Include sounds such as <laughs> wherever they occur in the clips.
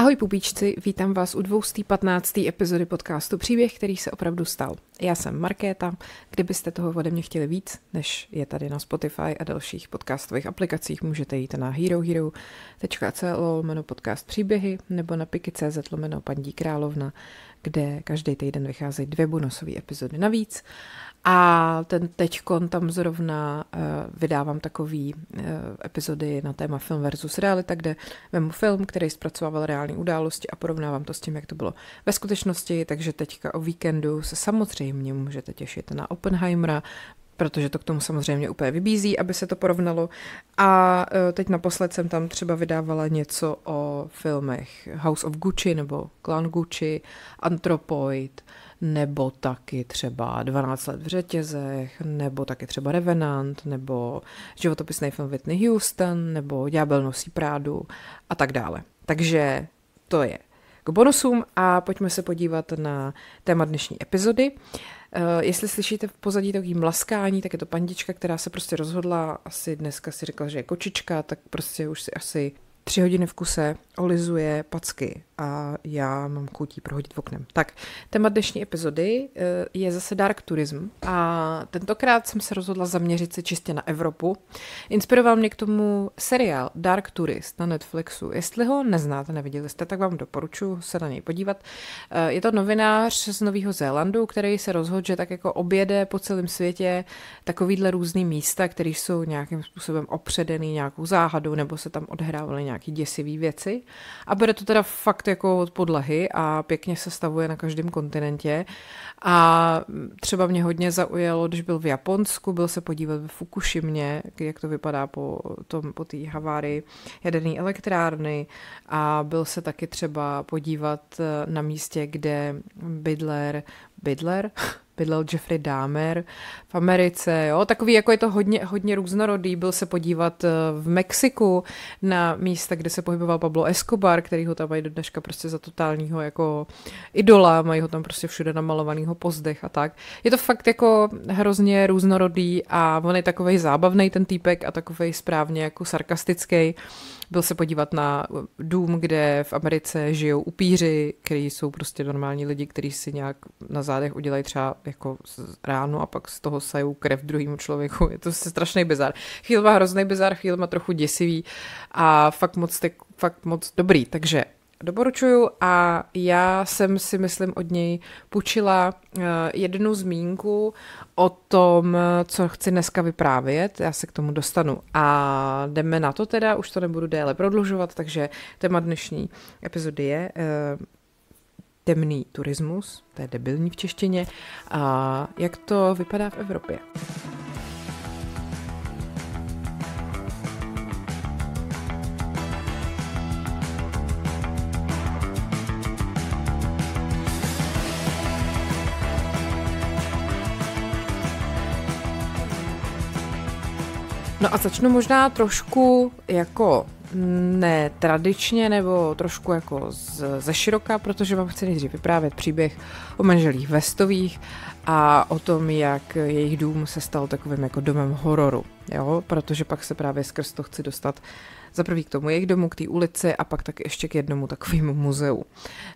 Ahoj pupíčci, vítám vás u 215. epizody podcastu Příběh, který se opravdu stal. Já jsem Markéta, kdybyste toho ode mě chtěli víc, než je tady na Spotify a dalších podcastových aplikacích, můžete jít na herohero.co lomeno podcast příběhy nebo na piky.cz lomeno paní královna, kde každý týden vycházejí dvě bonusové epizody navíc. A ten teďkon tam zrovna uh, vydávám takový uh, epizody na téma film versus realita, kde vemu film, který zpracovával reální události a porovnávám to s tím, jak to bylo ve skutečnosti, takže teďka o víkendu se samozřejmě můžete těšit na Oppenheimera, protože to k tomu samozřejmě úplně vybízí, aby se to porovnalo. A eh, teď naposled jsem tam třeba vydávala něco o filmech House of Gucci nebo Clan Gucci, Anthropoid, uh, nebo taky třeba 12 let v řetězech, nebo taky třeba Revenant, nebo životopis Nathan Whitney Houston, nebo Ďábel nosí prádu a tak dále. Takže to je k bonusům a pojďme se podívat na téma dnešní epizody. Eh, jestli slyšíte v pozadí takový mlaskání, tak je to pandička, která se prostě rozhodla, asi dneska si řekla, že je kočička, tak prostě už si asi tři hodiny v kuse olizuje packy a já mám chutí prohodit v oknem. Tak, téma dnešní epizody eh, je zase dark turism a tentokrát jsem se rozhodla zaměřit se čistě na Evropu. Inspiroval mě k tomu seriál Dark Tourist na Netflixu. Jestli ho neznáte, neviděli jste, tak vám doporučuji se na něj podívat. Eh, je to novinář z Nového Zélandu, který se rozhodl, že tak jako objede po celém světě takovýhle různý místa, které jsou nějakým způsobem opředený nějakou záhadou nebo se tam odhrávaly nějaké děsivé věci. A bere to teda fakt jako od podlahy a pěkně se stavuje na každém kontinentě. A třeba mě hodně zaujalo, když byl v Japonsku, byl se podívat ve Fukushimě, jak to vypadá po té po havárii jaderné elektrárny a byl se taky třeba podívat eh, na místě, kde Bidler, Bidler, <laughs> bydlel Jeffrey Dahmer v Americe, jo, takový jako je to hodně, hodně různorodý, byl se podívat eh, v Mexiku na místa, kde se pohyboval Pablo Escobar, který ho tam mají do dneška prostě za totálního jako idola, mají ho tam prostě všude namalovanýho pozdech a tak. Je to fakt jako hrozně různorodý a on je takovej zábavný ten týpek a takovej správně jako sarkastický byl se podívat na dům, kde v Americe žijou upíři, kteří jsou prostě normální lidi, kteří si nějak na zádech udělají třeba jako ráno a pak z toho sajou krev druhému člověku. Je to prostě strašný bizar. Chvíl má hrozný bizar, chvíl má trochu děsivý a fakt moc, fakt moc dobrý. Takže doporučuju a já jsem si, myslím, od něj půjčila eh, jednu zmínku o tom, eh, co chci dneska vyprávět. Já se k tomu dostanu. A jdeme na to teda, už to nebudu déle prodlužovat, takže téma dnešní epizody je eh, temný turismus, to je debilní v češtině, a jak to vypadá v Evropě. No a začnu možná trošku jako mm, netradičně nebo trošku jako z, ze široka, protože vám chci nejdřív vyprávět příběh o manželích Vestových a o tom, jak jejich dům se stal takovým jako domem hororu, jo? protože pak se právě skrz to chci dostat za prvý k tomu jejich domu, k té ulici a pak tak ještě k jednomu takovému muzeu.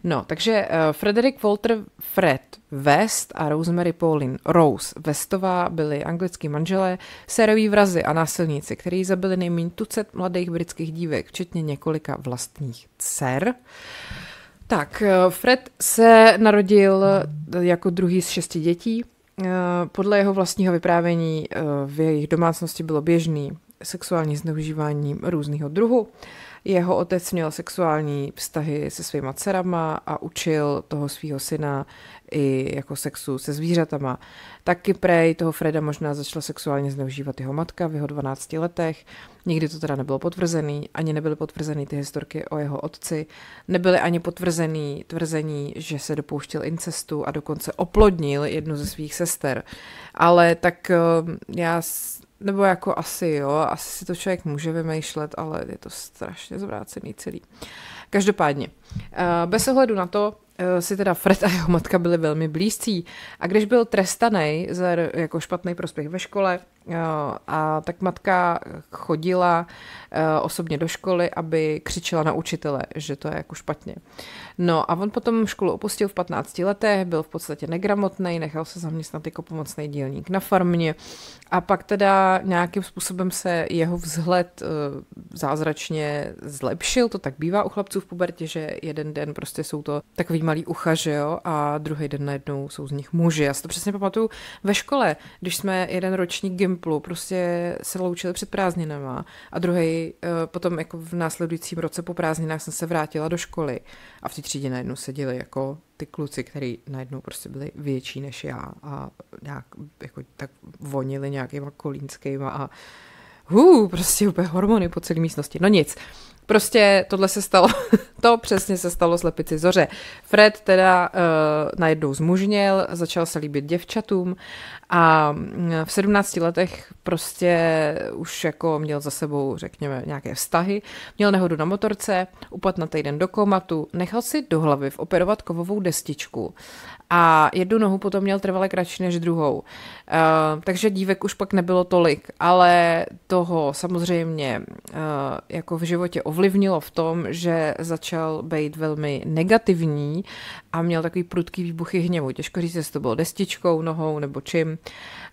No, takže eh, Frederick Walter Fred West a Rosemary Pauline Rose Westová byli anglický manželé, Seroví vrazy a násilníci, kteří zabili nejméně tucet mladých britských dívek, včetně několika vlastních dcer. Tak, eh, Fred se narodil eh, jako druhý z šesti dětí. Podle jeho vlastního vyprávění v jejich domácnosti bylo běžný, sexuální zneužívání různého druhu. Jeho otec měl sexuální vztahy se svýma dcerama a učil toho svého syna i jako sexu se zvířatama. Taky prej toho Freda možná začala sexuálně zneužívat jeho matka v jeho 12 letech. Nikdy to teda nebylo potvrzený, ani nebyly potvrzeny ty historky o jeho otci. Nebyly ani potvrzený tvrzení, že se dopouštěl incestu a dokonce oplodnil jednu ze svých sester. Ale tak eh, já nebo jako asi jo, asi si to člověk může vymýšlet, ale je to strašně zvrácený celý. Každopádně, eh, bez ohledu na to, eh, si teda Fred a jeho matka byli velmi blízcí a když byl trestaný za jako špatný prospěch ve škole, a tak matka chodila eh, osobně do školy, aby křičela na učitele, že to je jako špatně. No a on potom školu opustil v 15 letech, byl v podstatě negramotný, nechal se zaměstnat jako pomocný dílník na farmě a pak teda nějakým způsobem se jeho vzhled eh, zázračně zlepšil, to tak bývá u chlapců v pubertě, že jeden den prostě jsou to takový malý ucha, že jo, a druhý den najednou jsou z nich muži. Já si to přesně pamatuju ve škole, když jsme jeden ročník gym Gimplu prostě se loučili před prázdninama a druhý eh, potom jako v následujícím roce po prázdninách jsem se vrátila do školy a v té třídě najednou seděli jako ty kluci, který najednou prostě byli větší než já a nějak jako tak vonili nějakýma kolínskýma a hů, prostě úplně hormony po celé místnosti. No nic, Prostě tohle se stalo, <laughs> to přesně se stalo slepici Zoře. Fred teda uh, najednou zmužněl, začal se líbit děvčatům a mm, v 17 letech prostě už jako měl za sebou, řekněme, nějaké vztahy, měl nehodu na motorce, upadl na týden do komatu, nechal si do hlavy operovat kovovou destičku a jednu nohu potom měl trvale kratší než druhou. Uh, takže dívek už pak nebylo tolik, ale toho samozřejmě uh, jako v životě ovlivnilo v tom, že začal být velmi negativní a měl takový prudký výbuchy hněvu. Těžko říct, jestli to bylo destičkou, nohou nebo čím.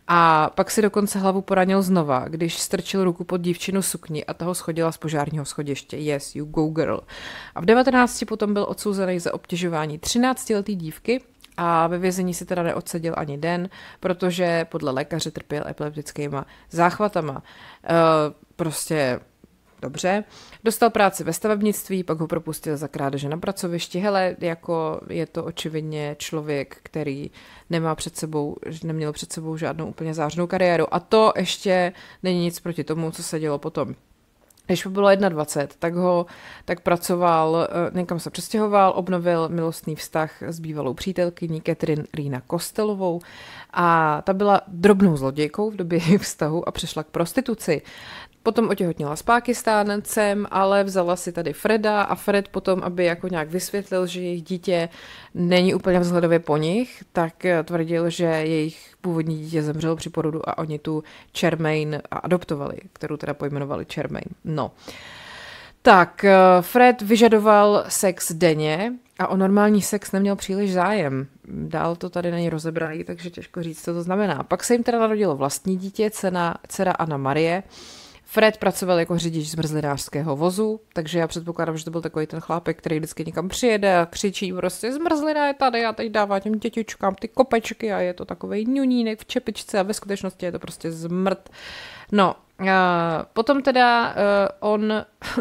A pak si dokonce hlavu poranil znova, když strčil ruku pod dívčinu sukni a toho schodila z požárního schodiště. Yes, you go girl. A v 19 potom byl odsouzený za obtěžování 13-letý dívky a ve vězení si teda neodseděl ani den, protože podle lékaře trpěl epileptickýma záchvatama. E, prostě dobře. Dostal práci ve stavebnictví, pak ho propustil za krádeže na pracovišti. Hele, jako je to očividně člověk, který nemá před sebou, neměl před sebou žádnou úplně zářnou kariéru. A to ještě není nic proti tomu, co se dělo potom. Když mu bylo 21, tak ho tak pracoval, eh, někam se přestěhoval, obnovil milostný vztah s bývalou přítelkyní Catherine Rýna Kostelovou a ta byla drobnou zlodějkou v době <laughs> jejich vztahu a přešla k prostituci. Potom otěhotněla s Pákistáncem, ale vzala si tady Freda a Fred potom, aby jako nějak vysvětlil, že jejich dítě není úplně vzhledově po nich, tak eh, tvrdil, že jejich původní dítě zemřelo při porodu a oni tu Čermain adoptovali, kterou teda pojmenovali Čermain. No. Tak, eh, Fred vyžadoval sex denně a o normální sex neměl příliš zájem. Dál to tady není rozebraný, takže těžko říct, co to znamená. Pak se jim teda narodilo vlastní dítě, cena, dcera Anna Marie, Fred pracoval jako řidič zmrzlinářského vozu, takže já předpokládám, že to byl takový ten chlápek, který vždycky někam přijede a křičí prostě zmrzlina je tady a teď dává těm dětičkám ty kopečky a je to takový ňunínek v čepičce a ve skutečnosti je to prostě zmrt. No, a potom teda uh, on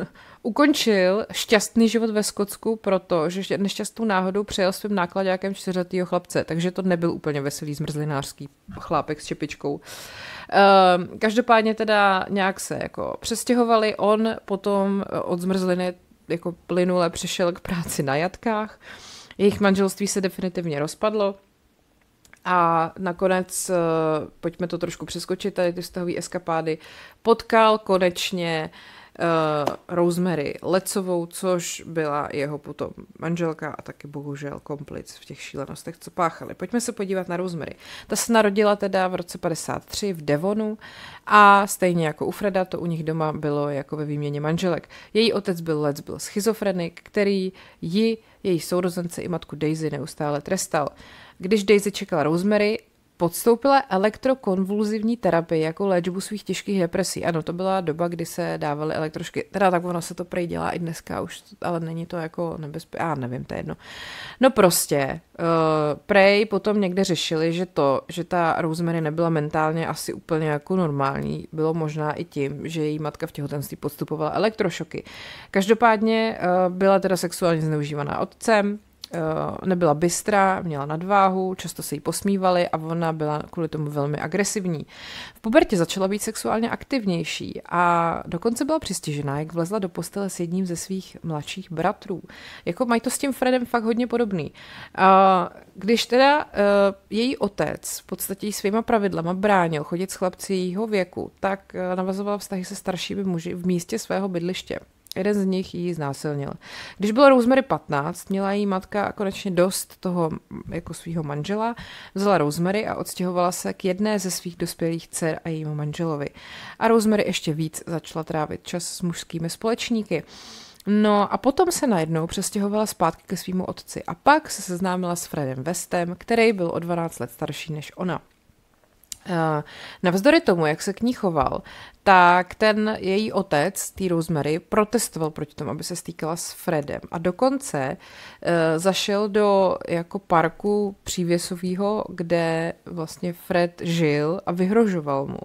<laughs> Ukončil šťastný život ve Skotsku proto, že nešťastnou náhodou přejel svým nákladákem čtyřletýho chlapce, takže to nebyl úplně veselý zmrzlinářský chlápek s čepičkou. Um, každopádně teda nějak se jako přestěhovali, on potom e, od zmrzliny jako plynule přešel k práci na jatkách, jejich manželství se definitivně rozpadlo, a nakonec, e, pojďme to trošku přeskočit, tady ty vztahové eskapády, potkal konečně Eh, Rosemary Lecovou, což byla jeho potom manželka a taky bohužel komplic v těch šílenostech, co páchali. Pojďme se podívat na Rosemary. Ta se narodila teda v roce 53 v Devonu a stejně jako u Freda, to u nich doma bylo jako ve výměně manželek. Její otec byl Lec, byl schizofrenik, který ji, její sourozence i matku Daisy neustále trestal. Když Daisy čekala Rosemary, Podstoupila elektrokonvulzivní terapii jako léčbu svých těžkých depresí. Ano, to byla doba, kdy se dávaly elektrošky. Teda tak ono se to prej dělá i dneska už, ale není to jako nebezpečné. Já nevím, to je jedno. No prostě, uh, prej potom někde řešili, že to, že ta Rosemary nebyla mentálně asi úplně jako normální, bylo možná i tím, že její matka v těhotenství podstupovala elektrošoky. Každopádně uh, byla teda sexuálně zneužívaná otcem, Eh, nebyla bystra, měla nadváhu, často se jí posmívali a ona byla kvůli tomu velmi agresivní. V pubertě začala být sexuálně aktivnější a dokonce byla přistižená, jak vlezla do postele s jedním ze svých mladších bratrů. Jako mají to s tím Fredem fakt hodně podobný. Eh, když teda eh, její otec v podstatě svýma pravidlama bránil chodit s chlapci jejího věku, tak navazovala vztahy se staršími muži v místě svého bydliště. Jeden z nich ji znásilnil. Když bylo Rosemary 15, měla jí matka konečně dost toho jako svého manžela, vzala Rosemary a odstěhovala se k jedné ze svých dospělých dcer a jejímu manželovi. A Rosemary ještě víc začala trávit čas s mužskými společníky. No a potom se najednou přestěhovala zpátky ke svýmu otci a pak se seznámila s Fredem Westem, který byl o 12 let starší než ona. Eh, navzdory tomu, jak se k ní choval, tak ten její otec, tý Rosemary, protestoval proti tomu, aby se stýkala s Fredem. A dokonce uh, zašel do jako parku přívěsového, kde vlastně Fred žil a vyhrožoval mu.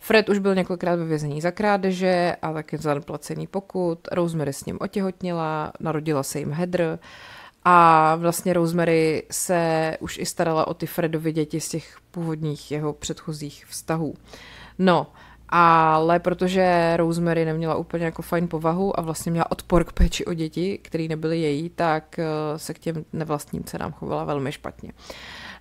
Fred už byl několikrát ve vězení za krádeže a taky za neplacený pokut. Rosemary s ním otěhotnila, narodila se jim Hedr. Uh, a vlastně Rosemary se už i starala o ty Fredovy děti z těch původních jeho předchozích vztahů. No, ale protože Rosemary neměla úplně jako fajn povahu a vlastně měla odpor k péči o děti, které nebyly její, tak eh, se k těm nevlastním dcerám chovala velmi špatně. Uh,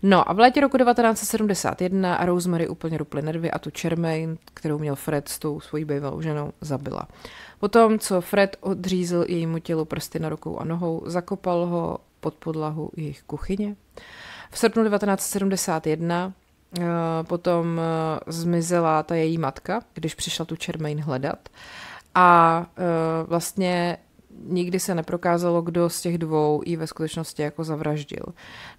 No a v létě roku 1971 Rosemary úplně ruply nervy a tu Charmaine, kterou měl Fred s tou svojí bývalou ženou, zabila. Potom, co Fred odřízl jejímu tělu prsty na rukou a nohou, zakopal ho pod podlahu jejich kuchyně. V srpnu 1971 eh, potom eh, zmizela ta její matka, když přišla tu Charmaine hledat. A eh, vlastně nikdy se neprokázalo, kdo z těch dvou ji ve skutečnosti jako zavraždil.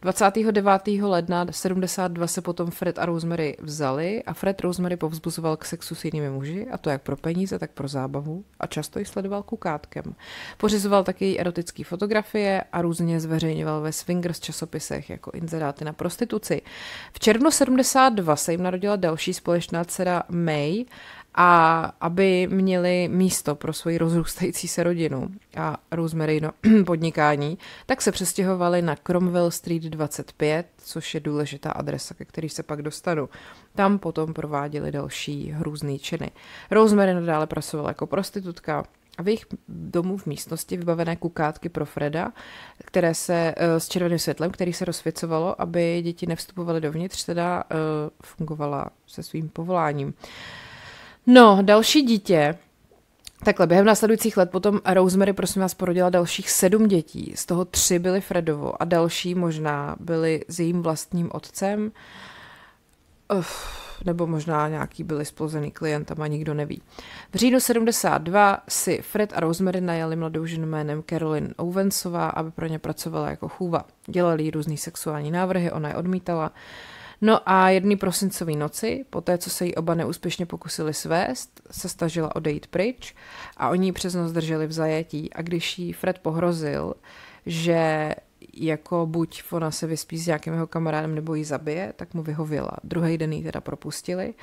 29. ledna 72 se potom Fred a Rosemary vzali a Fred Rosemary povzbuzoval k sexu s jinými muži, a to jak pro peníze, tak pro zábavu a často ji sledoval kukátkem. Pořizoval její erotické fotografie a různě zveřejňoval ve swingers časopisech jako inzeráty na prostituci. V červnu 72 se jim narodila další společná dcera May a aby měli místo pro svoji rozrůstající se rodinu a Rosemary no, <clears throat> podnikání, tak se přestěhovali na Cromwell Street 25, což je důležitá adresa, ke který se pak dostanu. Tam potom prováděli další hrůzný činy. Rosemary nadále pracovala jako prostitutka, a v jejich domu v místnosti vybavené kukátky pro Freda, které se eh, s červeným světlem, který se rozsvěcovalo, aby děti nevstupovaly dovnitř, teda eh, fungovala se svým povoláním. No, další dítě. Takhle, během následujících let potom Rosemary, prosím vás, porodila dalších sedm dětí. Z toho tři byly Fredovo a další možná byly s jejím vlastním otcem. Uf, nebo možná nějaký byli splozený klientama, nikdo neví. V říjnu 72 si Fred a Rosemary najali mladou ženu jménem Carolyn Owensová, aby pro ně pracovala jako chůva. Dělali jí různý sexuální návrhy, ona je odmítala. Uh, No a jedný prosincový noci, po té, co se jí oba neúspěšně pokusili svést, se stažila odejít pryč a oni ji přes noc drželi v zajetí. A když jí Fred pohrozil, že jako buď ona se vyspí s nějakým jeho kamarádem nebo ji zabije, tak mu vyhověla. Druhý den ji teda propustili.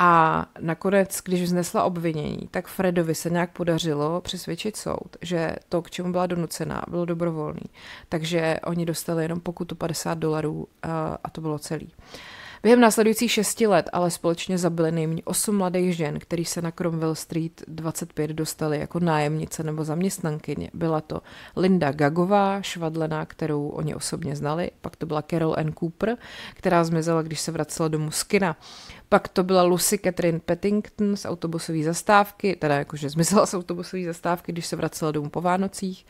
A nakonec, když vznesla obvinění, tak Fredovi se nějak podařilo přesvědčit soud, že to, k čemu byla donucená, bylo dobrovolný. Takže oni dostali jenom pokutu 50 dolarů eh, a to bylo celý. Během následujících šesti let ale společně zabili nejméně osm mladých žen, který se na Cromwell Street 25 dostali jako nájemnice nebo zaměstnankyně. Byla to Linda Gagová, švadlená, kterou oni osobně znali, pak to byla Carol N. Cooper, která zmizela, když se vracela domů z kina. Pak to byla Lucy Catherine Pettington z autobusové zastávky, teda jakože zmizela z autobusové zastávky, když se vracela domů po Vánocích.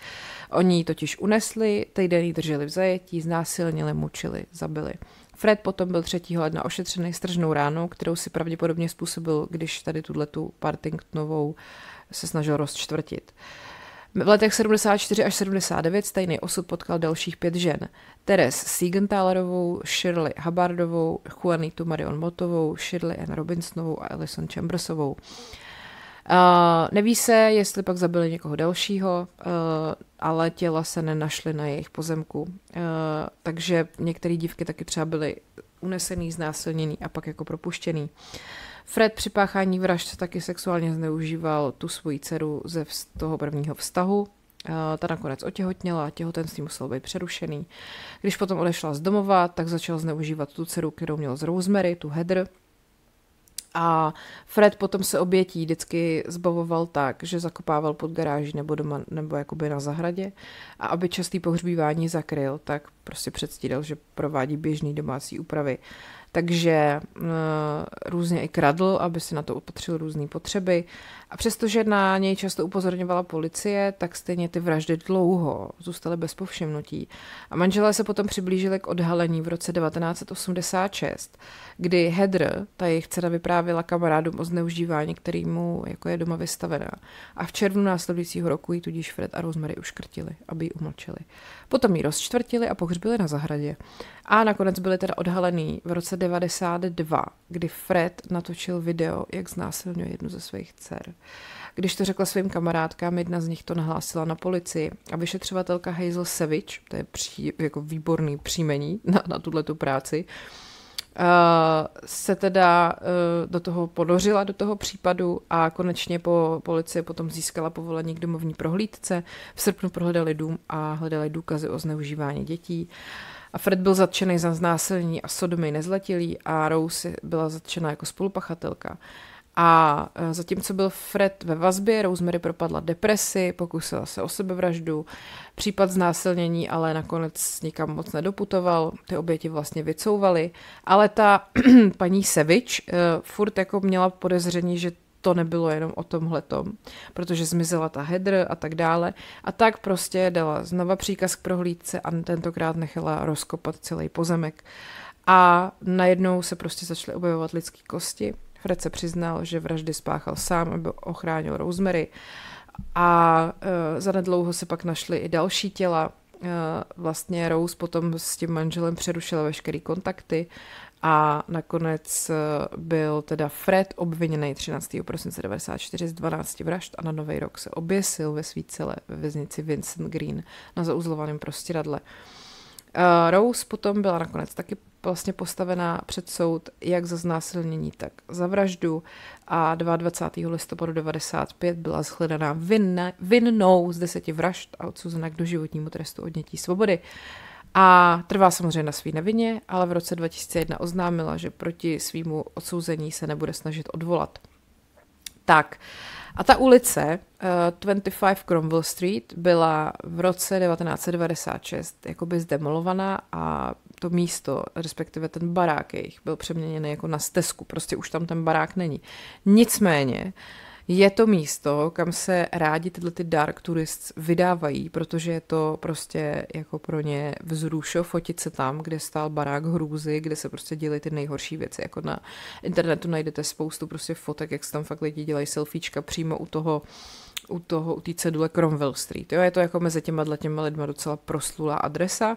Oni ji totiž unesli, týden ji drželi v zajetí, znásilnili, mučili, zabili. Fred potom byl 3. ledna ošetřený stržnou ránou, kterou si pravděpodobně způsobil, když tady tu Partingtonovou se snažil rozčtvrtit. V letech 74 až 79 stejný osud potkal dalších pět žen. Teres Siegenthalerovou, Shirley Hubbardovou, Juanitu Marion Motovou, Shirley Ann Robinsonovou a Alison Chambersovou. Eh, neví se, jestli pak zabili někoho dalšího, uh, ale těla se nenašly na jejich pozemku. Uh, takže některé dívky taky třeba byly unesený, znásilněný a pak jako propuštěný. Fred při páchání vražd taky sexuálně zneužíval tu svoji dceru ze toho prvního vztahu. Ta nakonec otěhotněla, těhotenství muselo být přerušený. Když potom odešla z domova, tak začal zneužívat tu dceru, kterou měl z Rosemary, tu Heather, a Fred potom se obětí vždycky zbavoval tak, že zakopával pod garáží nebo doma, nebo jakoby na zahradě. A aby častý pohřbívání zakryl, tak prostě předstíral, že provádí běžný domácí úpravy. Takže eh, různě i kradl, aby si na to opatřil různé potřeby a přestože na něj často upozorňovala policie, tak stejně ty vraždy dlouho zůstaly bez povšimnutí. A manželé se potom přiblížili k odhalení v roce 1986, kdy Heather, ta jejich dcera, vyprávěla kamarádům o zneužívání, kterýmu jako je doma vystavená. A v červnu následujícího roku ji tudíž Fred a Rosemary uškrtili, aby ji umlčeli. Potom ji rozčtvrtili a pohřbili na zahradě. A nakonec byly teda odhalený v roce 92, kdy Fred natočil video, jak znásilňuje jednu ze svých dcer. Když to řekla svým kamarádkám, jedna z nich to nahlásila na policii a vyšetřovatelka Hazel Sevič, to je pří, jako výborný příjmení na, na tuhle tu práci, uh, se teda uh, do toho ponořila, do toho případu a konečně po policie potom získala povolení k domovní prohlídce. V srpnu prohledali dům a hledali důkazy o zneužívání dětí. A Fred byl zatčený za znásilnění a sodomy nezletilý a Rose byla zatčena jako spolupachatelka. Uh, a e, zatímco byl Fred ve vazbě, Rosemary propadla depresi, pokusila se o sebevraždu, případ znásilnění, ale nakonec nikam moc nedoputoval, ty oběti vlastně vycouvaly, ale ta <clears throat> paní Sevič e, furt jako měla podezření, že to nebylo jenom o tomhle protože zmizela ta hedr a tak dále. A tak prostě dala znova příkaz k prohlídce a tentokrát nechala rozkopat celý pozemek. A najednou se prostě začaly objevovat lidské kosti Fred se přiznal, že vraždy spáchal sám, aby ochránil Rosemary a e, zanedlouho se pak našly i další těla. E, vlastně Rose potom s tím manželem přerušila veškeré kontakty a nakonec e, byl teda Fred obviněný 13. prosince 94 z 12 vražd a na nový rok se oběsil ve svícele ve věznici Vincent Green na zauzlovaném prostěradle. Eh, Rose potom byla nakonec taky vlastně postavená před soud jak za znásilnění, tak za vraždu a 22. listopadu 95 byla shledaná vinnou z deseti vražd a odsouzena k doživotnímu trestu odnětí svobody. A trvá samozřejmě na svý nevině, ale v roce 2001 oznámila, že proti svýmu odsouzení se nebude snažit odvolat. Tak. A ta ulice uh, eh, 25 Cromwell Street byla v roce 1996 jakoby zdemolovaná a to místo, respektive ten barák jejich, byl přeměněný jako na stezku. Prostě už tam ten barák není. Nicméně uh, je to místo, kam se rádi tyhle ty dark tourists vydávají, protože je to prostě jako pro ně vzrušo fotit se tam, kde stál barák hrůzy, kde se prostě děly ty nejhorší věci. Jako na internetu najdete spoustu prostě fotek, jak se tam fakt lidi dělají selfiečka přímo u toho u toho, u té cedule Cromwell Street. Jo, je to jako mezi těma těma lidma docela proslulá adresa. Uh,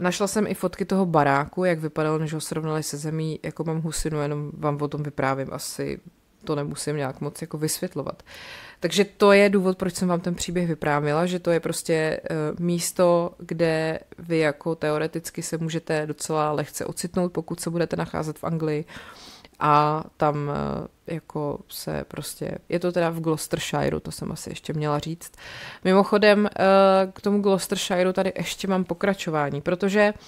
našla jsem i fotky toho baráku, jak vypadalo, než ho srovnali se zemí, jako mám husinu, jenom vám o tom vyprávím asi to nemusím nějak moc jako vysvětlovat. Takže to je důvod, proč jsem vám ten příběh vyprávila, že to je prostě eh, místo, kde vy jako teoreticky se můžete docela lehce ocitnout, pokud se budete nacházet v Anglii a tam eh, jako se prostě, je to teda v Gloucestershire. to jsem asi ještě měla říct. Mimochodem eh, k tomu Gloucestershire tady ještě mám pokračování, protože uh,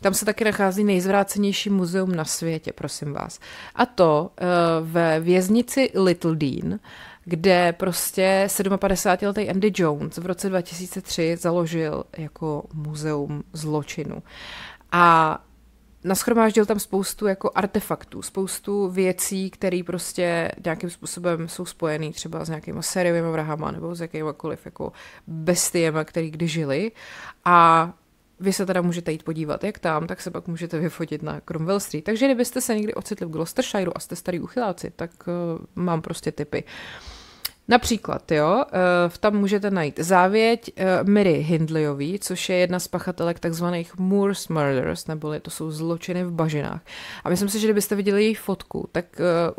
tam se taky nachází nejzvrácenější muzeum na světě, prosím vás. A to eh, ve věznici Little Dean, kde prostě 57-letý Andy Jones v roce 2003 založil jako muzeum zločinu. A naschromáždil tam spoustu jako artefaktů, spoustu věcí, které prostě nějakým způsobem jsou spojené třeba s nějakýma sériovými vrahama nebo s jakýmakoliv jako bestiema, který kdy žili. A vy se teda můžete jít podívat jak tam, tak se pak můžete vyfotit na Cromwell Street. Takže kdybyste se někdy ocitli v Gloucestershire a jste starý uchyláci, tak uh, mám prostě typy. Například, jo, eh, tam můžete najít závěť eh, Mary Hindleyový, což je jedna z pachatelek takzvaných Moore's Murders, neboli to jsou zločiny v bažinách. A myslím si, že kdybyste viděli její fotku, tak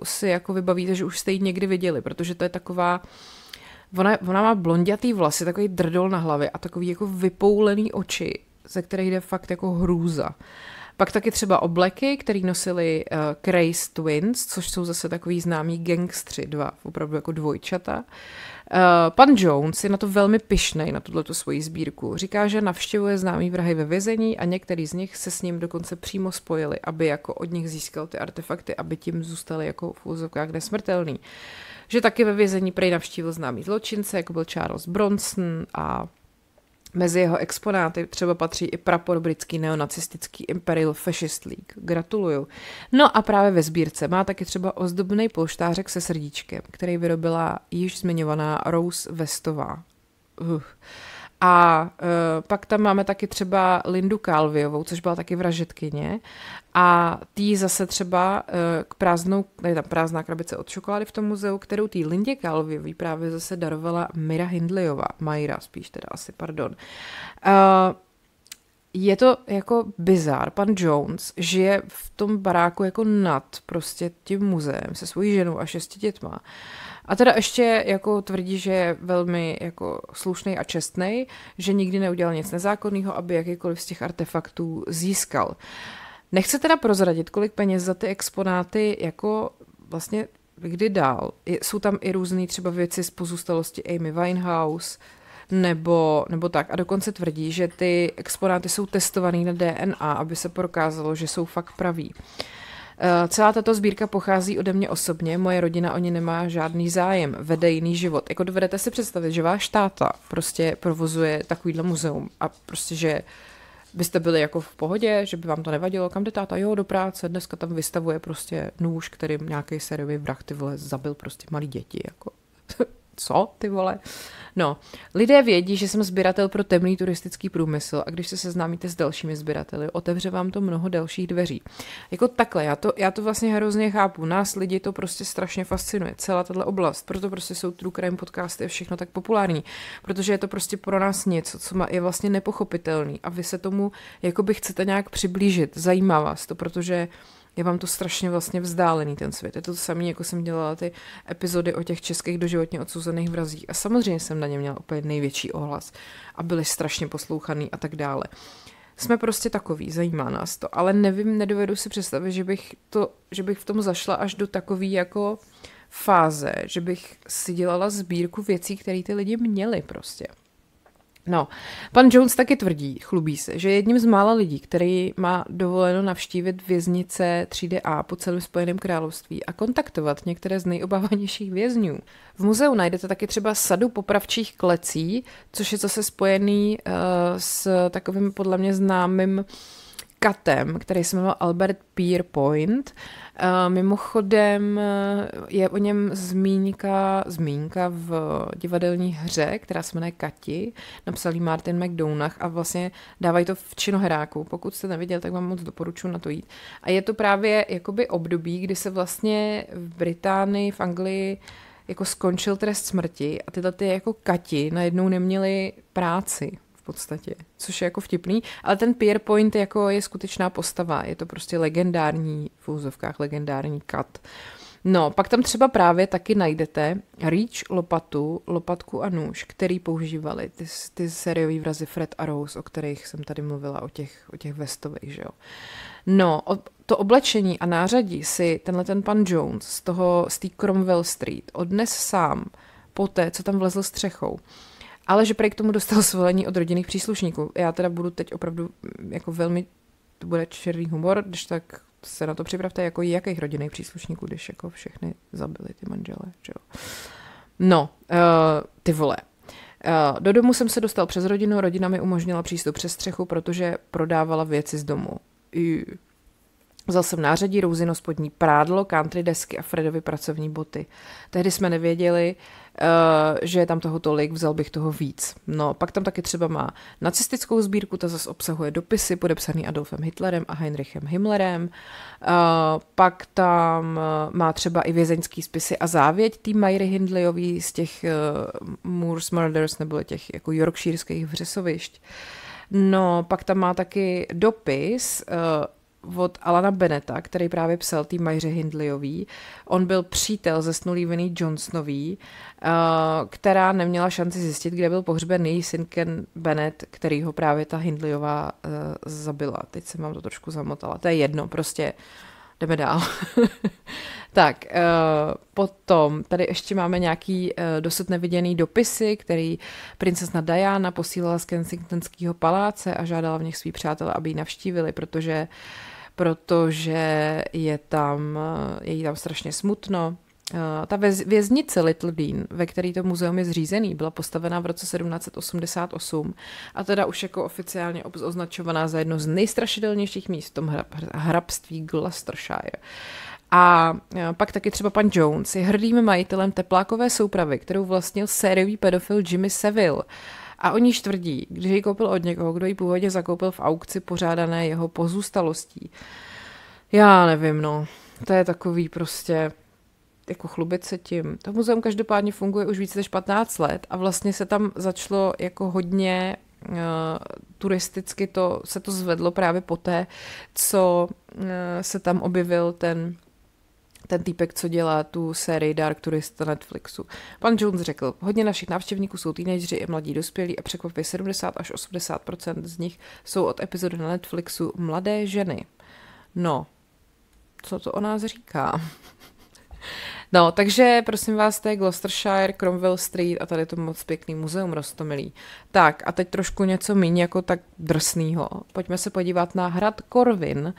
si jako vybavíte, že už jste ji někdy viděli, protože to je taková Ona, ona má blondětý vlasy, takový drdol na hlavě a takový jako vypoulený oči ze kterých jde fakt jako hrůza. Pak taky třeba obleky, který nosili uh, eh, Craze Twins, což jsou zase takový známí gangstři, dva opravdu jako dvojčata. Uh, pan Jones je na to velmi pyšnej, na tuto svoji sbírku. Říká, že navštěvuje známý vrahy ve vězení a některý z nich se s ním dokonce přímo spojili, aby jako od nich získal ty artefakty, aby tím zůstali jako v úzovkách nesmrtelný. Že taky ve vězení prej navštívil známý zločince, jako byl Charles Bronson a Mezi jeho exponáty třeba patří i prapor britský neonacistický Imperial Fascist League. Gratuluju. No a právě ve sbírce má taky třeba ozdobný polštářek se srdíčkem, který vyrobila již zmiňovaná Rose Vestová. Uh. A uh, pak tam máme taky třeba Lindu Kalviovou, což byla taky vražetkyně. A tý zase třeba uh, k prázdnou, tady tam prázdná krabice od čokolády v tom muzeu, kterou tý Lindě Kalviový právě zase darovala Mira Hindlejová. Majra spíš teda asi, pardon. Uh, je to jako bizar, Pan Jones žije v tom baráku jako nad prostě tím muzeem se svojí ženou a šesti dětma. Uh, a teda ještě jako tvrdí, že je velmi jako slušný a čestný, že nikdy neudělal nic nezákonného, aby jakýkoliv z těch artefaktů získal. Nechce teda prozradit, kolik peněz za ty exponáty jako vlastně kdy dál. Jsou tam i různé třeba věci z pozůstalosti Amy Winehouse, nebo, nebo tak. A dokonce tvrdí, že ty exponáty jsou testované na DNA, aby se prokázalo, že jsou fakt pravý. Uh, Eh, celá tato sbírka pochází ode mě osobně, moje rodina o ně nemá žádný zájem, vede jiný život. Jako dovedete si představit, že váš táta prostě provozuje takovýhle muzeum a prostě, že byste byli jako v pohodě, že by vám to nevadilo, kam jde táta, jo, do práce, dneska tam vystavuje prostě nůž, kterým nějaký sériový vrah ty vole zabil prostě malý děti, jako. <laughs> co ty vole? No, lidé vědí, že jsem sběratel pro temný turistický průmysl a když se seznámíte s dalšími sběrateli, otevře vám to mnoho dalších dveří. Jako takhle, já to, já to vlastně hrozně chápu. Nás lidi to prostě strašně fascinuje, celá tato oblast. Proto prostě jsou true crime podcasty a všechno tak populární, protože je to prostě pro nás něco, co je vlastně nepochopitelný a vy se tomu jako by chcete nějak přiblížit, zajímá vás to, protože je vám to strašně vlastně vzdálený ten svět. Je to to samé, jako jsem dělala ty epizody o těch českých doživotně odsouzených vrazích. A samozřejmě jsem na ně měla úplně největší ohlas a byly strašně poslouchaný a tak dále. Jsme prostě takový, zajímá nás to, ale nevím, nedovedu si představit, že bych, to, že bych v tom zašla až do takový jako fáze, že bych si dělala sbírku věcí, které ty lidi měli prostě. No, pan Jones taky tvrdí, chlubí se, že je jedním z mála lidí, který má dovoleno navštívit věznice 3DA po celém Spojeném království a kontaktovat některé z nejobávanějších vězňů. V muzeu najdete taky třeba sadu popravčích klecí, což je zase spojený uh, s takovým podle mě známým uh, katem, který se jmenoval Albert Pierpoint. Eh, mimochodem eh, je o něm zmínka, zmínka v divadelní hře, která se jmenuje Kati, napsal Martin McDonagh a vlastně dávají to v činohráku. Pokud jste neviděl, tak vám moc doporučuji na to jít. A je to právě jakoby období, kdy se vlastně v Británii, v Anglii jako skončil trest smrti a tyhle ty jako Kati najednou neměli práci podstatě, což je jako vtipný, ale ten Pierpoint jako je skutečná postava, je to prostě legendární, v úzovkách legendární kat. No, pak tam třeba právě taky najdete rýč, lopatu, lopatku a nůž, který používali ty, ty sériový vrazy Fred a Rose, o kterých jsem tady mluvila, o těch, o těch vestových, že jo. No, o, to oblečení a nářadí si tenhle ten pan Jones z toho z té Cromwell Street odnes sám poté, co tam vlezl střechou ale že prej k tomu dostal svolení od rodinných příslušníků. Já teda budu teď opravdu mm, jako velmi, to bude černý humor, když tak se na to připravte, jako jakých rodinných příslušníků, když jako všechny zabili ty manžele, že jo. No, uh, ty vole. Uh, do domu jsem se dostal přes rodinu, rodina mi umožnila přístup přes střechu, protože prodávala věci z domu. I... Vzal jsem nářadí, růzino, spodní prádlo, country desky a Fredovi pracovní boty. Tehdy jsme nevěděli, uh, Eh, že je tam toho tolik, vzal bych toho víc. No, pak tam taky třeba má nacistickou sbírku, ta zase obsahuje dopisy podepsaný Adolfem Hitlerem a Heinrichem Himmlerem. Eh, pak tam eh, má třeba i vězeňský spisy a závěť tý Mayry Hindleyový z těch Moors Murders, nebo těch jako yorkshireských vřesovišť. No, pak tam má taky dopis od Alana Beneta, který právě psal tý Majře Hindleyový. On byl přítel zesnulý Viny Johnsonový, eh, která neměla šanci zjistit, kde byl pohřben její syn Ken Bennett, který ho právě ta Hindleyová eh, zabila. Teď se vám to trošku zamotala. To je jedno, prostě jdeme dál. <laughs> tak, eh, potom tady ještě máme nějaký dosud neviděný dopisy, který princezna Diana posílala z Kensingtonského paláce a žádala v nich svý přátel aby ji navštívili, protože uh, protože je tam, je jí tam strašně smutno. Eh, ta věznice Little Dean, ve které to muzeum je zřízený, byla postavena v roce 1788 a teda už jako oficiálně označovaná za jedno z nejstrašidelnějších míst v tom hrabství Gloucestershire. A eh, pak taky třeba pan Jones je hrdým majitelem teplákové soupravy, kterou vlastnil sériový pedofil Jimmy Seville a oni tvrdí, když ji koupil od někoho, kdo ji původně zakoupil v aukci pořádané jeho pozůstalostí. Já nevím, no. To je takový prostě jako chlubit se tím. To muzeum každopádně funguje už více než 15 let a vlastně se tam začalo jako hodně uh, turisticky to, se to zvedlo právě poté, co uh, se tam objevil ten ten týpek, co dělá tu sérii Dark Tourist na Netflixu. Pan Jones řekl, hodně našich návštěvníků jsou teenageři i mladí dospělí a překvapivě 70 až 80 z nich jsou od epizody na Netflixu mladé ženy. No, co to o nás říká? No, takže prosím vás, to je Gloucestershire, Cromwell Street a tady to moc pěkný muzeum rostomilý. Tak a teď trošku něco méně jako tak drsného. Pojďme se podívat na hrad Korvin,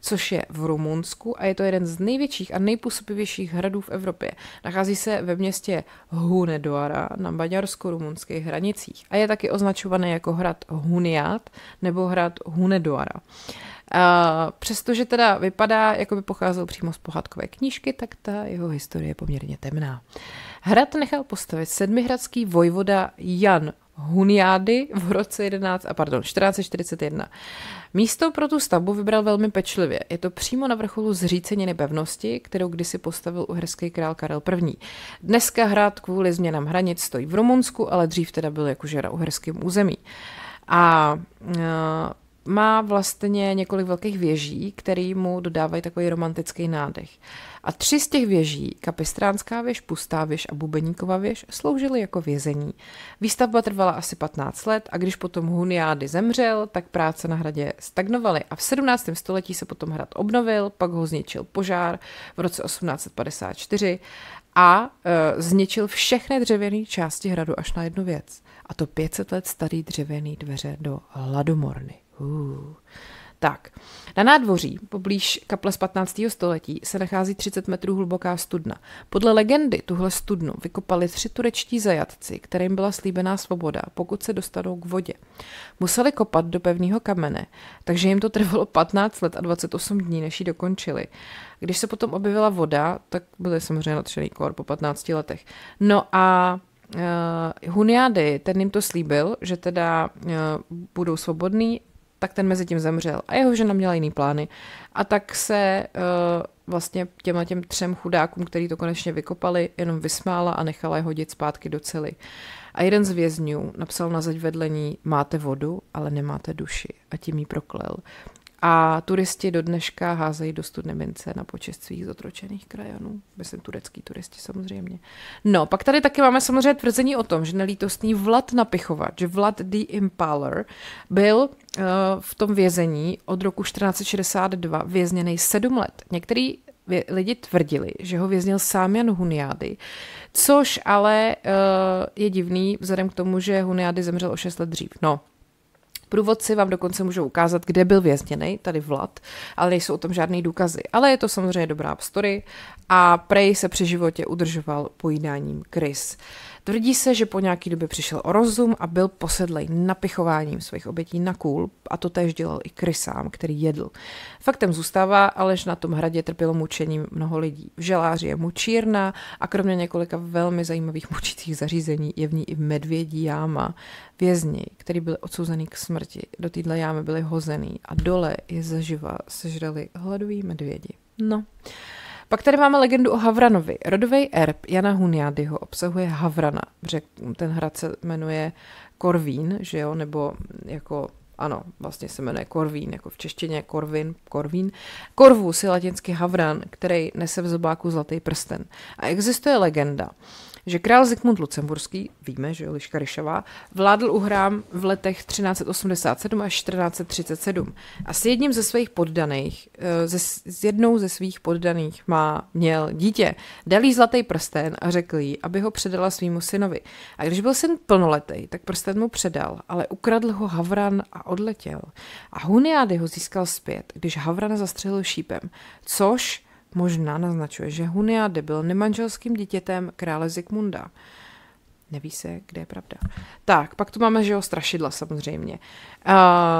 což je v Rumunsku a je to jeden z největších a nejpůsobivějších hradů v Evropě. Nachází se ve městě Hunedoara na maďarsko-rumunských hranicích a je taky označovaný jako hrad Huniat nebo hrad Hunedoara. Uh, přestože teda vypadá, jako by pocházel přímo z pohádkové knížky, tak ta jeho historie historie poměrně temná. Hrad nechal postavit sedmihradský vojvoda Jan Huniády v roce 11, a pardon, 1441. Místo pro tu stavbu vybral velmi pečlivě. Je to přímo na vrcholu zříceniny pevnosti, kterou kdysi postavil uherský král Karel I. Dneska hrad kvůli změnám hranic stojí v Rumunsku, ale dřív teda byl jakože na uherském území. A e, má vlastně několik velkých věží, které mu dodávají takový romantický nádech. A tři z těch věží, Kapistránská věž, Pustá věž a Bubeníková věž, sloužily jako vězení. Výstavba trvala asi 15 let a když potom Huniády zemřel, tak práce na hradě stagnovaly a v 17. století se potom hrad obnovil, pak ho zničil požár v roce 1854 a e, zničil všechny dřevěné části hradu až na jednu věc. A to 500 let starý dřevěný dveře do Hladomorny. Uh. Tak, na nádvoří, poblíž kaple z 15. století, se nachází 30 metrů hluboká studna. Podle legendy tuhle studnu vykopali tři turečtí zajatci, kterým byla slíbená svoboda, pokud se dostanou k vodě. Museli kopat do pevného kamene, takže jim to trvalo 15 let a 28 dní, než ji dokončili. Když se potom objevila voda, tak byli samozřejmě nadšený kor po 15 letech. No a uh, eh, Huniady, ten jim to slíbil, že teda uh, budou svobodný tak ten mezi tím zemřel a jeho žena měla jiný plány. A tak se uh, vlastně těma těm třem chudákům, který to konečně vykopali, jenom vysmála a nechala je hodit zpátky do cely. A jeden z vězňů napsal na zeď vedlení, máte vodu, ale nemáte duši a tím ji proklel. A turisti do dneška házejí do mince na počest svých zotročených krajanů. Myslím, turecký turisti samozřejmě. No, pak tady taky máme samozřejmě tvrzení o tom, že nelítostný Vlad Napichovač, Vlad the Impaler, byl uh, v tom vězení od roku 1462 vězněný sedm let. Některý lidi tvrdili, že ho věznil sám Jan Huniády, což ale uh, je divný vzhledem k tomu, že Huniády zemřel o šest let dřív. No, Průvodci vám dokonce můžou ukázat, kde byl vězněný, tady Vlad, ale nejsou o tom žádné důkazy. Ale je to samozřejmě dobrá story a Prej se při životě udržoval pojídáním krys. Tvrdí se, že po nějaký době přišel o rozum a byl posedlej napichováním svých obětí na kůl a to též dělal i krysám, který jedl. Faktem zůstává, alež na tom hradě trpělo mučením mnoho lidí. V želáři je mučírna a kromě několika velmi zajímavých mučících zařízení je v ní i medvědí jáma. Vězni, který byli odsouzený k smrti, do této jámy byli hozený a dole je zaživa sežrali hladoví medvědi. No. Pak tady máme legendu o Havranovi. Rodový erb Jana Hunyadyho obsahuje Havrana, protože ten hrad se jmenuje Korvín, že jo, nebo jako ano, vlastně se jmenuje Korvín, jako v češtině Korvin, Korvín. Korvus je latinsky havran, který nese v zobáku zlatý prsten. A existuje legenda, že král Zikmund Lucemburský, víme, že Liška Ryšová, vládl uhrám v letech 1387 až 1437 a s jedním ze svých poddaných, eh, ze, s jednou ze svých poddaných má, měl dítě, dal jí zlatý prsten a řekl jí, aby ho předala svýmu synovi. A když byl syn plnoletý, tak prsten mu předal, ale ukradl ho Havran a odletěl. A Huniády ho získal zpět, když havran zastřelil šípem, což možná naznačuje, že Huniade byl nemanželským dítětem krále Zikmunda. Neví se, kde je pravda. Tak, pak tu máme, že jo, strašidla samozřejmě. Uh,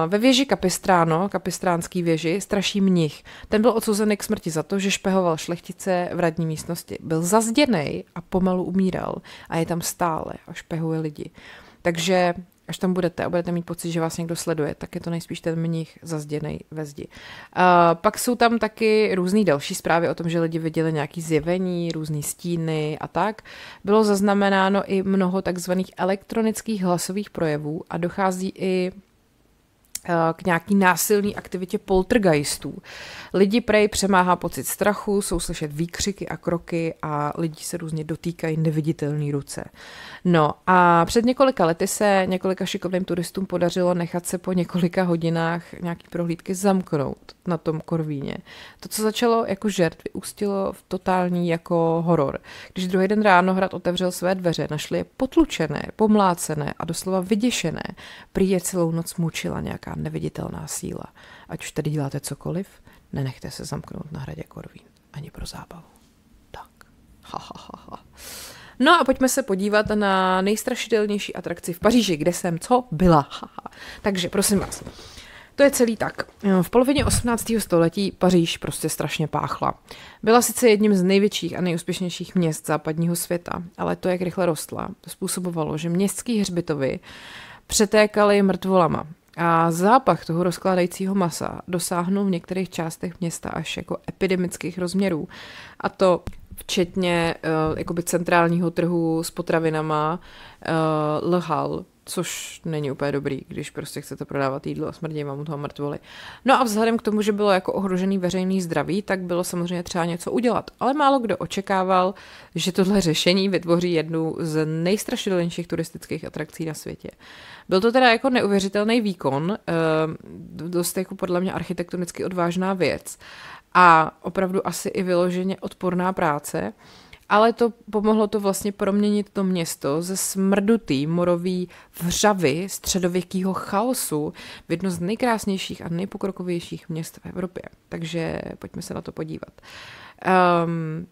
ve věži Kapistráno, kapistránský věži, straší mnich. Ten byl odsouzený k smrti za to, že špehoval šlechtice v radní místnosti. Byl zazděný a pomalu umíral a je tam stále a špehuje lidi. Takže až tam budete a budete mít pocit, že vás někdo sleduje, tak je to nejspíš ten mních zazděnej ve zdi. Uh, pak jsou tam taky různé další zprávy o tom, že lidi viděli nějaký zjevení, různé stíny a tak. Bylo zaznamenáno i mnoho takzvaných elektronických hlasových projevů a dochází i Eh, k nějaký násilný aktivitě poltergeistů. Lidi prej přemáhá pocit strachu, jsou slyšet výkřiky a kroky a lidi se různě dotýkají neviditelné ruce. No a před několika lety se několika šikovným turistům podařilo nechat se po několika hodinách nějaký prohlídky zamknout na tom korvíně. To, co začalo jako žert, vyústilo v totální jako horor. Když druhý den ráno hrad otevřel své dveře, našli je potlučené, pomlácené a doslova vyděšené. Prý je celou noc mučila nějaká nějaká neviditelná síla. Ať už tady děláte cokoliv, nenechte se zamknout na hradě Korvín. Ani pro zábavu. Tak. Ha, ha, ha, ha. No a pojďme se podívat na nejstrašidelnější atrakci v Paříži, kde jsem co byla. Ha, ha. Takže prosím vás, to je celý tak. V polovině 18. století Paříž prostě strašně páchla. Byla sice jedním z největších a nejúspěšnějších měst západního světa, ale to, jak rychle rostla, způsobovalo, že městský hřbitovy přetékaly mrtvolama. A zápach toho rozkládajícího masa dosáhnul v některých částech města až jako epidemických rozměrů. A to včetně uh, jakoby centrálního trhu s potravinama uh, lhal, což není úplně dobrý, když prostě chcete prodávat jídlo a smrdí vám u toho mrtvoli. No a vzhledem k tomu, že bylo jako ohrožený veřejný zdraví, tak bylo samozřejmě třeba něco udělat. Ale málo kdo očekával, že tohle řešení vytvoří jednu z nejstrašidelnějších turistických atrakcí na světě. Uh, byl to teda jako neuvěřitelný výkon, eh, dost jako podle mě architektonicky odvážná věc a opravdu asi i vyloženě odporná práce, ale to pomohlo to vlastně proměnit to město ze smrdutý morový vřavy středověkého chaosu v jedno z nejkrásnějších a nejpokrokovějších měst v Evropě. Takže pojďme se na to podívat. Um,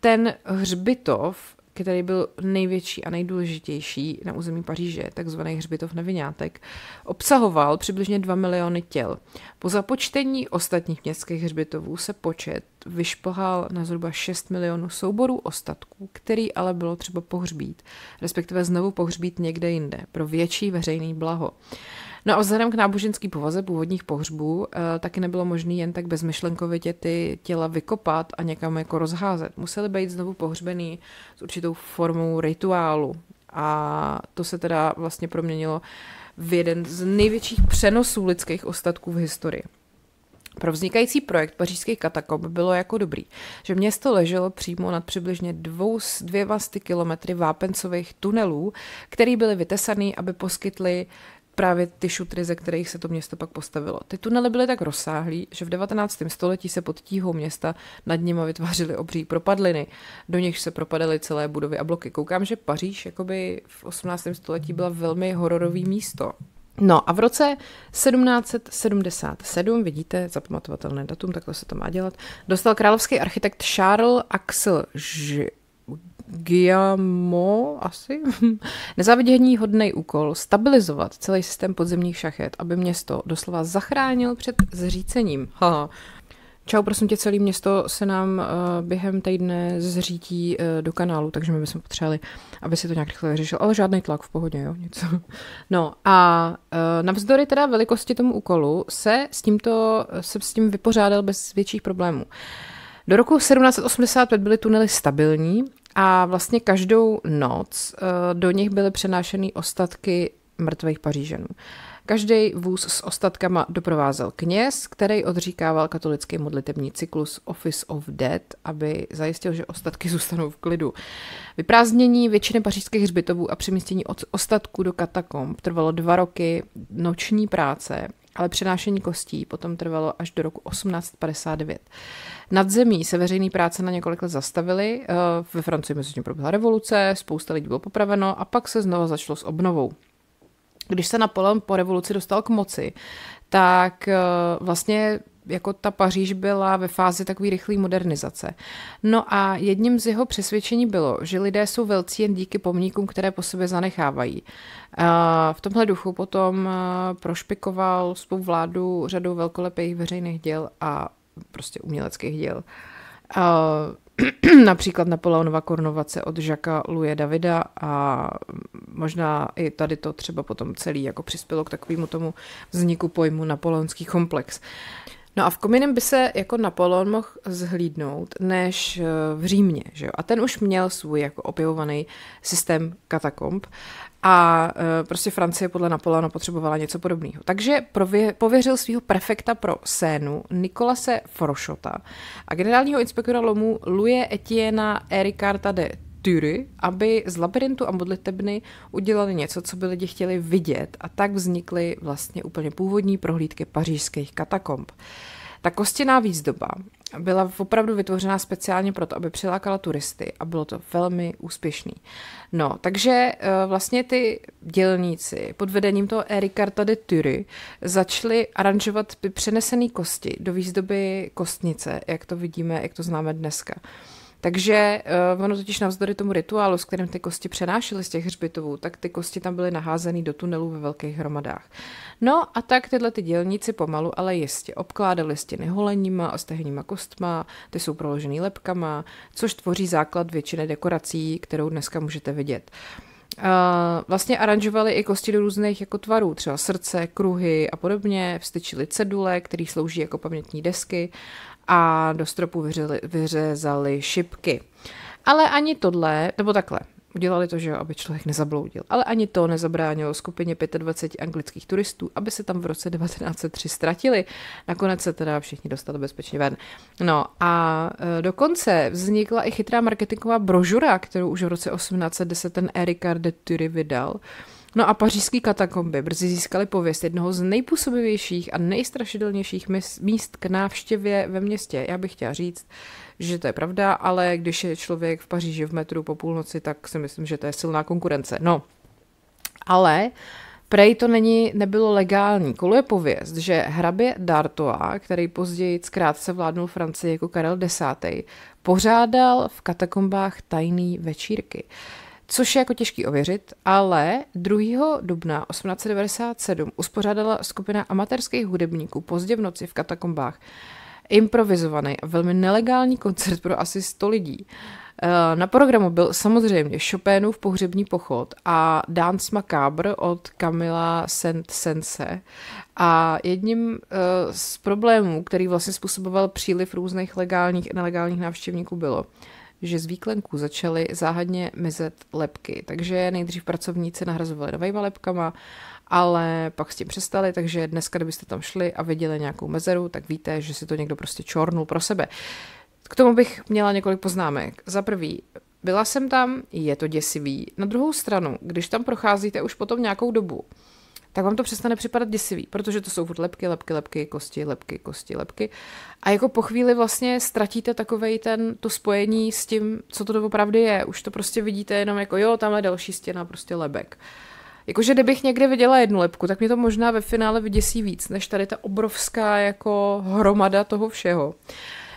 ten hřbitov který byl největší a nejdůležitější na území Paříže, takzvaný hřbitov nevinátek, obsahoval přibližně 2 miliony těl. Po započtení ostatních městských hřbitovů se počet vyšplhal na zhruba 6 milionů souborů ostatků, který ale bylo třeba pohřbít, respektive znovu pohřbít někde jinde, pro větší veřejný blaho. No a vzhledem k náboženský povaze původních pohřbů eh, taky nebylo možné jen tak bezmyšlenkovitě ty těla vykopat a někam jako rozházet. Museli být znovu pohřbený s určitou formou rituálu. A to se teda vlastně proměnilo v jeden z největších přenosů lidských ostatků v historii. Pro vznikající projekt pařížských katakomb bylo jako dobrý, že město leželo přímo nad přibližně dvou, dvěma kilometry vápencových tunelů, které byly vytesaný, aby poskytly právě ty šutry, ze kterých se to město pak postavilo. Ty tunely byly tak rozsáhlý, že v 19. století se pod tíhou města nad nimi vytvářely obří propadliny, do nichž se propadaly celé budovy a bloky. Koukám, že Paříž jakoby v 18. století byla velmi hororový místo. No a v roce 1777, vidíte, zapamatovatelné datum, takhle se to má dělat, dostal královský architekt Charles Axel Ž- Giamo asi <laughs> nezávidění hodný úkol stabilizovat celý systém podzemních šachet, aby město doslova zachránil před zřícením. Ha. Čau, prosím tě, celé město se nám uh, během týdne zřítí uh, do kanálu, takže my bychom potřebovali, aby se to nějak rychle vyřešil, ale žádný tlak v pohodě, jo, nic. No a uh, navzdory teda velikosti tomu úkolu se s tímto, se s tím vypořádal bez větších problémů. Uh, do roku 1785 byly tunely stabilní a vlastně každou noc eh, do nich byly přenášeny ostatky mrtvých Pařížanů. Každý vůz s ostatkama doprovázel kněz, který odříkával katolický modlitební cyklus Office of Dead, aby zajistil, že ostatky zůstanou v klidu. Vyprázdnění většiny pařížských hřbitovů a přemístění od ostatků do katakomb trvalo dva roky noční práce ale přenášení kostí potom trvalo až do roku 1859. Nad zemí se veřejné práce na několik let zastavily, eh, ve Francii mezi tím proběhla revoluce, spousta lidí bylo popraveno a pak se znova začalo s obnovou. Když se Napoleon po revoluci dostal k moci, tak eh, vlastně jako ta Paříž byla ve fázi takové rychlé modernizace. No a jedním z jeho přesvědčení bylo, že lidé jsou velcí jen díky pomníkům, které po sebe zanechávají. V tomhle duchu potom prošpikoval svou vládu řadou velkolepých veřejných děl a prostě uměleckých děl. <clears throat> Například Napoleonova korunovace od Žaka Luje Davida a možná i tady to třeba potom celý jako přispělo k takovému tomu vzniku pojmu napoleonský komplex. No a v Kominem by se jako Napoleon mohl zhlídnout než eh, v Římě, že jo? A ten už měl svůj jako objevovaný systém katakomb a eh, prostě Francie podle Napoleona potřebovala něco podobného. Takže prově- pověřil svého prefekta pro scénu Nikolase Frošota a generálního inspektora lomu Luje Etienne Ericarta de Tury, aby z labirintu a modlitebny udělali něco, co by lidi chtěli vidět a tak vznikly vlastně úplně původní prohlídky pařížských katakomb. Ta kostěná výzdoba byla opravdu vytvořena speciálně proto, aby přilákala turisty a bylo to velmi úspěšný. No, takže eh, vlastně ty dělníci pod vedením toho Erikarta de Tury začali aranžovat přenesené kosti do výzdoby kostnice, jak to vidíme, jak to známe dneska. Takže uh, ono totiž navzdory tomu rituálu, s kterým ty kosti přenášely z těch hřbitovů, tak ty kosti tam byly naházeny do tunelů ve velkých hromadách. No a tak tyhle ty dělníci pomalu, ale jistě obkládali stěny a stehníma kostma, ty jsou proložený lepkama, což tvoří základ většiny dekorací, kterou dneska můžete vidět. Uh, vlastně aranžovali i kosti do různých jako tvarů, třeba srdce, kruhy a podobně, vstyčili cedule, které slouží jako pamětní desky a do stropu vyřezali, vyřezali šipky. Ale ani tohle, nebo takhle, Udělali to, že jo, aby člověk nezabloudil. Ale ani to nezabránilo skupině 25 anglických turistů, aby se tam v roce 1903 ztratili. Nakonec se teda všichni dostali bezpečně ven. No a e, dokonce vznikla i chytrá marketingová brožura, kterou už v roce 1810 ten Ericard de Thury vydal. No a pařížský katakomby brzy získali pověst jednoho z nejpůsobivějších a nejstrašidelnějších míst k návštěvě ve městě. Já bych chtěla říct, že to je pravda, ale když je člověk v Paříži v metru po půlnoci, tak si myslím, že to je silná konkurence. No, ale Prej to není, nebylo legální. Koluje pověst, že hrabě D'Artois, který později zkrátce vládnul Francii jako Karel X., pořádal v katakombách tajný večírky což je jako těžký ověřit, ale 2. dubna 1897 uspořádala skupina amatérských hudebníků pozdě v noci v katakombách improvizovaný a velmi nelegální koncert pro asi 100 lidí. Eh, na programu byl samozřejmě Chopinův pohřební pochod a Dance Macabre od Camila Saint-Sense. A jedním eh, z problémů, který vlastně způsoboval příliv různých legálních a nelegálních návštěvníků, bylo, že z výklenků začaly záhadně mizet lepky, takže nejdřív pracovníci nahrazovali novejma lepkama, ale pak s tím přestali, takže dneska, kdybyste tam šli a viděli nějakou mezeru, tak víte, že si to někdo prostě čornul pro sebe. K tomu bych měla několik poznámek. Za prvý, byla jsem tam, je to děsivý. Na druhou stranu, když tam procházíte už potom nějakou dobu, tak vám to přestane připadat děsivý, protože to jsou lepky, lepky, lepky, kosti, lepky, kosti, lepky. A jako po chvíli vlastně ztratíte takovej ten, to spojení s tím, co to doopravdy je. Už to prostě vidíte jenom jako jo, tamhle další stěna, prostě lebek. Jakože kdybych někde viděla jednu lepku, tak mě to možná ve finále vyděsí víc, než tady ta obrovská jako hromada toho všeho. Uh,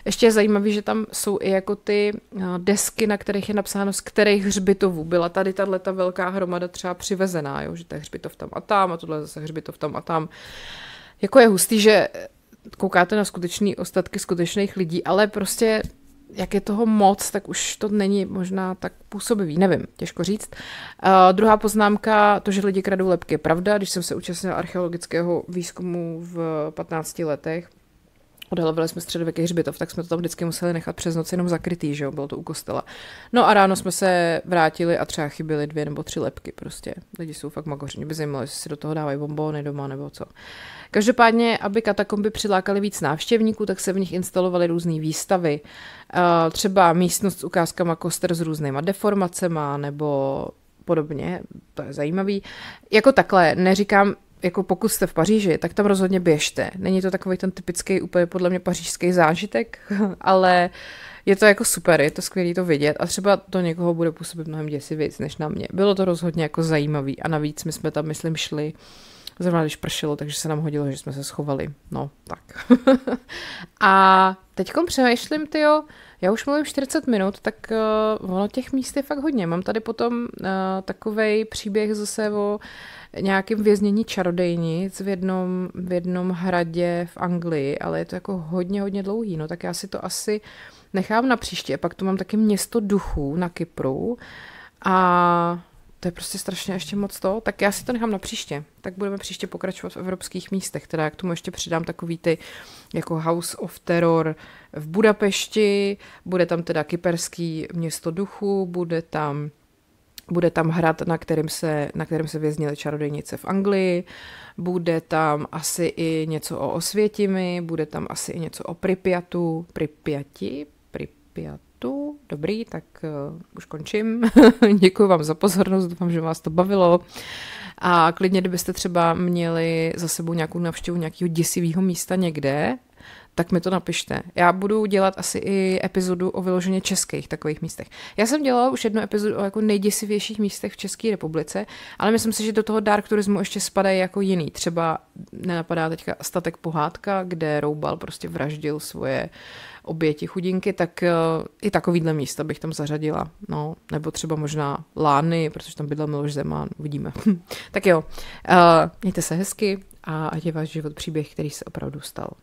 ještě je zajímavé, že tam jsou i jako ty eh, desky, na kterých je napsáno, z kterých hřbitovů byla tady tahle ta velká hromada třeba přivezená, jo? že to je hřbitov tam a tam a tohle zase hřbitov tam a tam. Jako je hustý, že koukáte na skutečný ostatky skutečných lidí, ale prostě jak je toho moc, tak už to není možná tak působivý, nevím, těžko říct. Uh, druhá poznámka, to, že lidi kradou lepky, je pravda. Když jsem se účastnila archeologického výzkumu v 15 letech, odhalovali jsme středověký hřbitov, tak jsme to tam vždycky museli nechat přes noc jenom zakrytý, že jo, bylo to u kostela. No a ráno jsme se vrátili a třeba chyběly dvě nebo tři lepky prostě. Lidi jsou fakt magoři, mě by zajímalo, jestli si do toho dávají bombony doma nebo co. Každopádně, aby katakomby přilákaly víc návštěvníků, tak se v nich instalovaly různé výstavy. Eh, třeba místnost s ukázkama koster s různýma deformacema nebo podobně, to je zajímavý. Jako takhle, neříkám, jako pokud jste v Paříži, tak tam rozhodně běžte. Není to takový ten typický úplně podle mě pařížský zážitek, <laughs> ale je to jako super, je to skvělé to vidět a třeba to někoho bude působit mnohem děsivějc než na mě. Bylo to rozhodně jako zajímavý a navíc my jsme tam, myslím, šli zrovna když pršelo, takže se nám hodilo, že jsme se schovali. No, tak. <laughs> a teďkom přemýšlím, ty jo, já už mluvím 40 minut, tak uh, ono těch míst je fakt hodně. Mám tady potom uh, eh, takový příběh zase o nějakým věznění čarodejnic v jednom, v jednom hradě v Anglii, ale je to jako hodně, hodně dlouhý, no tak já si to asi nechám na příště. Pak tu mám taky město duchů na Kypru a to je prostě strašně ještě moc to, tak já si to nechám na příště. Tak budeme příště pokračovat v evropských místech, teda k tomu ještě přidám takový ty jako House of Terror v Budapešti, bude tam teda kyperský město duchu, bude tam bude tam hrad, na kterém se, na kterém se věznily čarodějnice v Anglii, bude tam asi i něco o Osvětimi, bude tam asi i něco o Pripyatu, Pripyati, Pripyatu, dobrý, tak uh, už končím. <laughs> Děkuji vám za pozornost, doufám, že vás to bavilo. A klidně, kdybyste třeba měli za sebou nějakou navštěvu nějakého děsivého místa někde, tak mi to napište. Já budu dělat asi i epizodu o vyloženě českých takových místech. Já jsem dělala už jednu epizodu o jako nejděsivějších místech v České republice, ale myslím si, že do toho dark turismu ještě spadají jako jiný. Třeba nenapadá teďka statek pohádka, kde Roubal prostě vraždil svoje oběti chudinky, tak eh, i takovýhle místa bych tam zařadila. No, nebo třeba možná Lány, protože tam bydlel Miloš Zeman, uvidíme. <laughs> tak jo, uh, mějte se hezky a ať je váš život příběh, který se opravdu stal.